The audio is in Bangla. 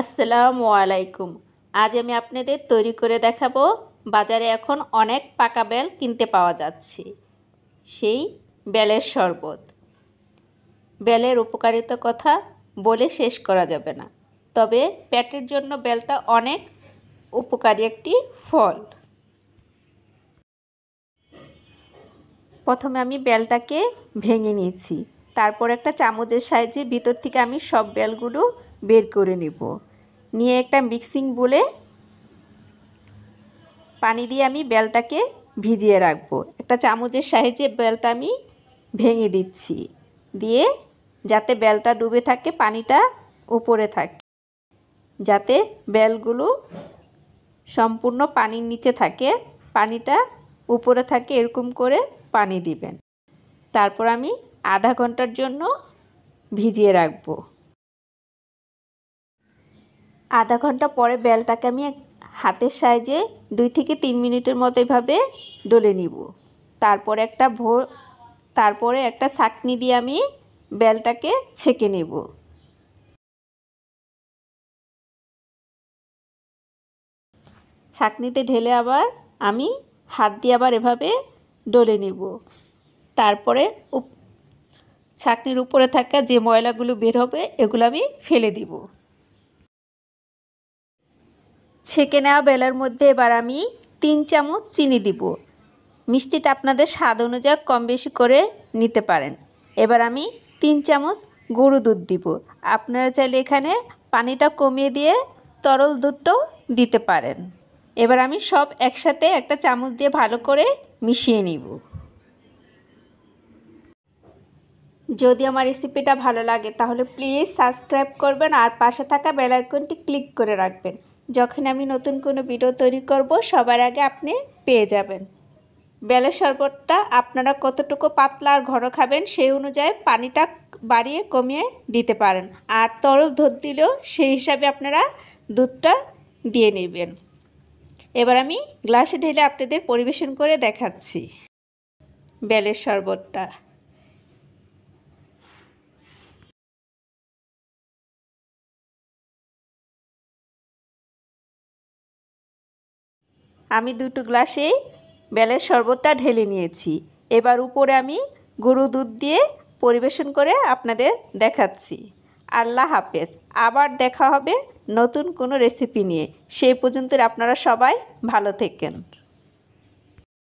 আসসালামু আলাইকুম আজ আমি আপনাদের তৈরি করে দেখাবো বাজারে এখন অনেক পাকা বেল কিনতে পাওয়া যাচ্ছে সেই বেলের শরবত বেলের উপকারিতা কথা বলে শেষ করা যাবে না তবে পেটের জন্য বেলটা অনেক উপকারী একটি ফল প্রথমে আমি বেলটাকে ভেঙে নিয়েছি তারপর একটা চামচের সাহায্যে ভিতর থেকে আমি সব বেলগুলো বের করে নেব নিয়ে একটা মিক্সিং বলে পানি দিয়ে আমি বেলটাকে ভিজিয়ে রাখবো একটা চামচের সাহায্যে বেলটা আমি ভেঙে দিচ্ছি দিয়ে যাতে বেলটা ডুবে থাকে পানিটা উপরে থাকে যাতে বেলগুলো সম্পূর্ণ পানির নিচে থাকে পানিটা উপরে থাকে এরকম করে পানি দিবেন তারপর আমি আধা ঘন্টার জন্য ভিজিয়ে রাখবো আধা ঘন্টা পরে বেলটাকে আমি হাতের সাইজে দুই থেকে তিন মিনিটের মতো এভাবে ডলে নিব তারপরে একটা ভো তারপরে একটা ছাকনি দিয়ে আমি বেলটাকে ছেঁকে নেব ছাকনিতে ঢেলে আবার আমি হাত দিয়ে আবার এভাবে ডলে নেব তারপরে ছাকনির উপরে থাকা যে ময়লাগুলো বের হবে এগুলো আমি ফেলে দিব ছেঁকে নেওয়া বেলার মধ্যে এবার আমি তিন চামচ চিনি দিব মিষ্টিটা আপনাদের স্বাদ অনুযায়ী কম বেশি করে নিতে পারেন এবার আমি তিন চামচ গরু দুধ দিব আপনারা চাইলে এখানে পানিটা কমিয়ে দিয়ে তরল দুধটাও দিতে পারেন এবার আমি সব একসাথে একটা চামচ দিয়ে ভালো করে মিশিয়ে নিব যদি আমার রেসিপিটা ভালো লাগে তাহলে প্লিজ সাবস্ক্রাইব করবেন আর পাশে থাকা বেলাইকনটি ক্লিক করে রাখবেন যখন আমি নতুন কোনো ভিডিও তৈরি করব সবার আগে আপনি পেয়ে যাবেন বেলে শরবতটা আপনারা কতটুকু পাতলা আর ঘন খাবেন সেই অনুযায়ী পানিটা বাড়িয়ে কমিয়ে দিতে পারেন আর তরল ধর দিলেও সেই হিসাবে আপনারা দুধটা দিয়ে নেবেন এবার আমি গ্লাসে ঢেলে আপনাদের পরিবেশন করে দেখাচ্ছি বেলের শরবতটা আমি দুটো গ্লাসে বেলের শরবতটা ঢেলে নিয়েছি এবার উপরে আমি গরু দুধ দিয়ে পরিবেশন করে আপনাদের দেখাচ্ছি আল্লাহ হাফেজ আবার দেখা হবে নতুন কোনো রেসিপি নিয়ে সেই পর্যন্ত আপনারা সবাই ভালো থাকেন